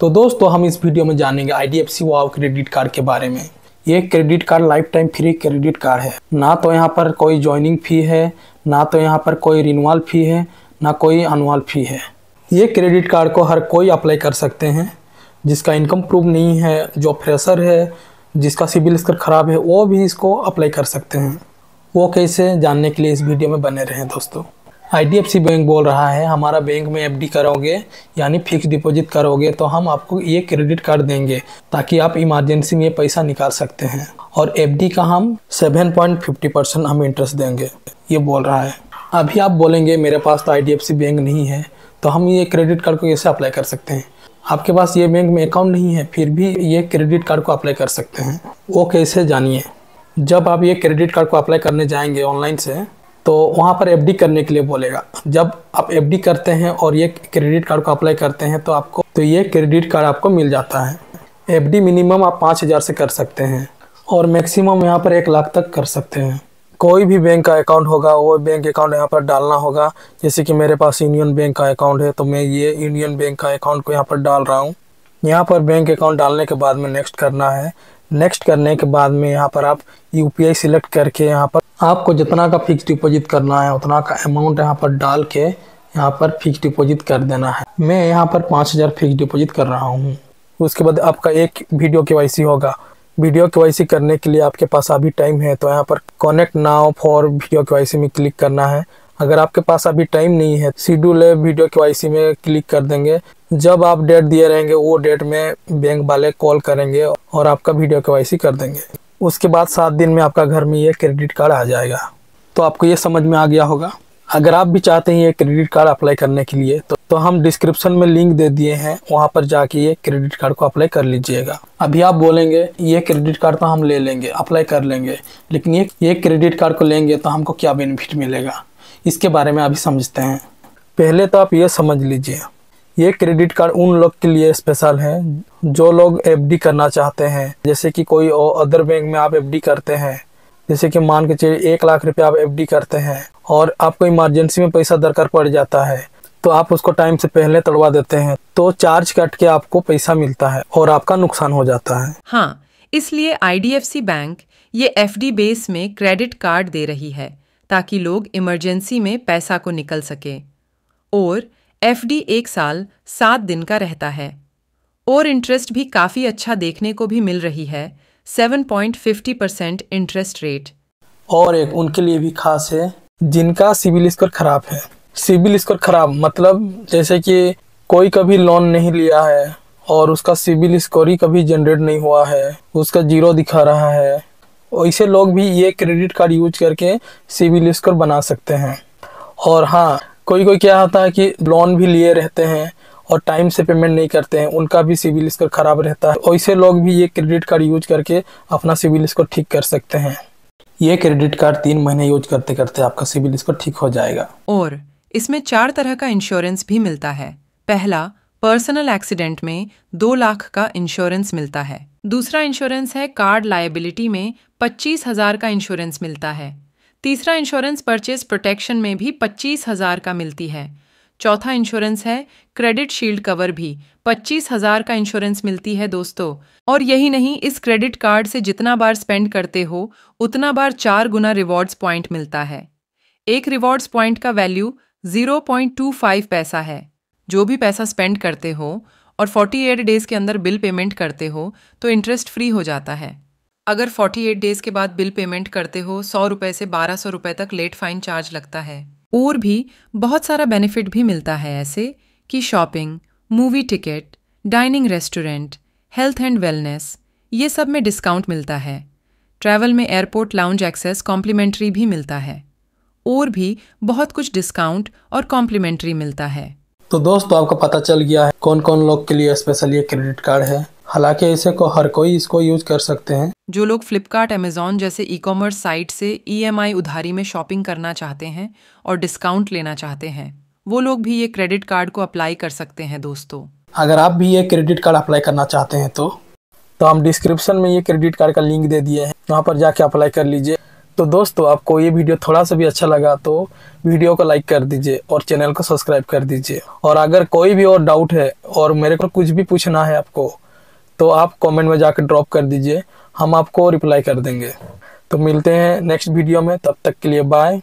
तो दोस्तों हम इस वीडियो में जानेंगे I D F C wow credit card के बारे में ये credit card lifetime free credit card है ना तो यहाँ पर कोई ज्वाइनिंग फ़ी है ना तो यहाँ पर कोई रिनवाल फ़ी है ना कोई अनुअल फ़ी है ये क्रेडिट कार्ड को हर कोई अप्लाई कर सकते हैं जिसका इनकम प्रूफ नहीं है जो फ्रेशर है जिसका सिविल स्कोर ख़राब है वो भी इसको अप्लाई कर सकते हैं वो कैसे जानने के लिए इस वीडियो में बने रहें दोस्तों आई बैंक बोल रहा है हमारा बैंक में एफडी करोगे यानी फिक्स डिपॉजिट करोगे तो हम आपको ये क्रेडिट कार्ड देंगे ताकि आप इमरजेंसी में पैसा निकाल सकते हैं और एफडी का हम 7.50 परसेंट हम इंटरेस्ट देंगे ये बोल रहा है अभी आप बोलेंगे मेरे पास तो आई बैंक नहीं है तो हम ये क्रेडिट कार्ड को कैसे अप्लाई कर सकते हैं आपके पास ये बैंक में अकाउंट नहीं है फिर भी ये क्रेडिट कार्ड को अप्लाई कर सकते हैं वो कैसे जानिए जब आप ये क्रेडिट कार्ड को अप्लाई करने जाएंगे ऑनलाइन से तो वहाँ पर एफ करने के लिए बोलेगा जब आप एफ करते हैं और ये क्रेडिट कार्ड को अप्लाई करते हैं तो आपको तो ये क्रेडिट कार्ड आपको मिल जाता है एफ मिनिमम आप पाँच हज़ार से कर सकते हैं और मैक्सिमम यहाँ पर एक लाख तक कर सकते हैं कोई भी बैंक का अकाउंट होगा वो बैंक अकाउंट यहाँ पर डालना होगा जैसे कि मेरे पास यूनियन बैंक का अकाउंट है तो मैं ये यूनियन बैंक का अकाउंट को यहाँ पर डाल रहा हूँ यहाँ पर बैंक अकाउंट डालने के बाद में नेक्स्ट करना है नेक्स्ट करने के बाद में यहाँ पर आप यू पी सिलेक्ट करके यहाँ पर आपको जितना का फिक्स डिपोजिट करना है उतना का अमाउंट यहाँ पर डाल के यहाँ पर फिक्स डिपोजिट कर देना है मैं यहाँ पर पाँच हज़ार फिक्स डिपोजिट कर रहा हूँ उसके बाद आपका एक वीडियो के होगा वीडियो के करने के लिए आपके पास अभी टाइम है तो यहाँ पर कनेक्ट नाव फॉर वीडियो के में क्लिक करना है अगर आपके पास अभी टाइम नहीं है शेड्यूल है वीडियो के में क्लिक कर देंगे जब आप डेट दिए रहेंगे वो डेट में बैंक वाले कॉल करेंगे और आपका वीडियो के कर देंगे उसके बाद सात दिन में आपका घर में ये क्रेडिट कार्ड आ जाएगा तो आपको ये समझ में आ गया होगा अगर आप भी चाहते हैं ये क्रेडिट कार्ड अप्लाई करने के लिए तो, तो हम डिस्क्रिप्शन में लिंक दे दिए हैं वहाँ पर जाके ये क्रेडिट कार्ड को अप्लाई कर लीजिएगा अभी आप बोलेंगे ये क्रेडिट कार्ड तो हम ले लेंगे अप्लाई कर लेंगे लेकिन ये ये क्रेडिट कार्ड को लेंगे तो हमको क्या बेनिफिट मिलेगा इसके बारे में अभी समझते हैं पहले तो आप ये समझ लीजिए ये क्रेडिट कार्ड उन लोग के लिए स्पेशल है जो लोग एफडी करना चाहते हैं जैसे कि कोई अदर बैंक में आप एफडी करते हैं जैसे कि मान के चलिए एक लाख रुपया आप एफडी करते हैं और आपको इमरजेंसी में पैसा दरकार पड़ जाता है तो आप उसको टाइम से पहले तड़वा देते हैं तो चार्ज कट के आपको पैसा मिलता है और आपका नुकसान हो जाता है हाँ इसलिए आई बैंक ये एफ बेस में क्रेडिट कार्ड दे रही है ताकि लोग इमरजेंसी में पैसा को निकल सके और एफडी एक साल सात दिन का रहता है और इंटरेस्ट भी काफ़ी अच्छा देखने को भी मिल रही है 7.50 परसेंट इंटरेस्ट रेट और एक उनके लिए भी खास है जिनका सिविल स्कोर खराब है सिविल स्कोर खराब मतलब जैसे कि कोई कभी लोन नहीं लिया है और उसका सिविल स्कोर ही कभी जनरेट नहीं हुआ है उसका जीरो दिखा रहा है इसे लोग भी ये क्रेडिट कार्ड यूज करके सिविल स्कोर बना सकते हैं और हाँ कोई कोई क्या होता है कि लोन भी लिए रहते हैं और टाइम से पेमेंट नहीं करते हैं उनका भी सिविल स्कोर ख़राब रहता है ऐसे लोग भी ये क्रेडिट कार्ड यूज करके अपना सिविल स्कोर ठीक कर सकते हैं ये क्रेडिट कार्ड तीन महीने यूज करते करते आपका सिविल स्कोर ठीक हो जाएगा और इसमें चार तरह का इंश्योरेंस भी मिलता है पहला पर्सनल एक्सीडेंट में दो लाख का इंश्योरेंस मिलता है दूसरा इंश्योरेंस है कार्ड लायबिलिटी में पच्चीस हज़ार का इंश्योरेंस मिलता है तीसरा इंश्योरेंस परचेज प्रोटेक्शन में भी पच्चीस हज़ार का मिलती है चौथा इंश्योरेंस है क्रेडिट शील्ड कवर भी पच्चीस हजार का इंश्योरेंस मिलती है दोस्तों और यही नहीं इस क्रेडिट कार्ड से जितना बार स्पेंड करते हो उतना बार चार गुना रिवॉर्ड्स पॉइंट मिलता है एक रिवॉर्ड्स पॉइंट का वैल्यू 0.25 पैसा है जो भी पैसा स्पेंड करते हो और 48 डेज़ के अंदर बिल पेमेंट करते हो तो इंटरेस्ट फ्री हो जाता है अगर 48 डेज़ के बाद बिल पेमेंट करते हो सौ रुपये से बारह सौ रुपये तक लेट फाइन चार्ज लगता है और भी बहुत सारा बेनिफिट भी मिलता है ऐसे कि shopping movie ticket dining restaurant health and wellness ये सब में डिस्काउंट मिलता है ट्रैवल में एयरपोर्ट लाउंज एक्सेस कॉम्प्लीमेंट्री भी मिलता है और भी बहुत कुछ डिस्काउंट और कॉम्प्लीमेंट्री मिलता है तो दोस्तों आपको पता चल गया है कौन कौन लोग के लिए स्पेशल ये क्रेडिट कार्ड है हालांकि इसे को हर कोई इसको यूज कर सकते हैं जो लोग फ्लिपकार्ट अमेजोन जैसे ई कॉमर्स साइट से ई e उधारी में शॉपिंग करना चाहते हैं और डिस्काउंट लेना चाहते हैं वो लोग भी ये क्रेडिट कार्ड को अप्लाई कर सकते हैं दोस्तों अगर आप भी ये क्रेडिट कार्ड अप्लाई करना चाहते हैं तो तो हम डिस्क्रिप्शन में ये क्रेडिट कार्ड का लिंक दे दिए हैं वहाँ पर जाके अप्लाई कर लीजिए तो दोस्तों आपको ये वीडियो थोड़ा सा भी अच्छा लगा तो वीडियो को लाइक कर दीजिए और चैनल को सब्सक्राइब कर दीजिए और अगर कोई भी और डाउट है और मेरे को कुछ भी पूछना है आपको तो आप कमेंट में जाकर ड्रॉप कर दीजिए हम आपको रिप्लाई कर देंगे तो मिलते हैं नेक्स्ट वीडियो में तब तक के लिए बाय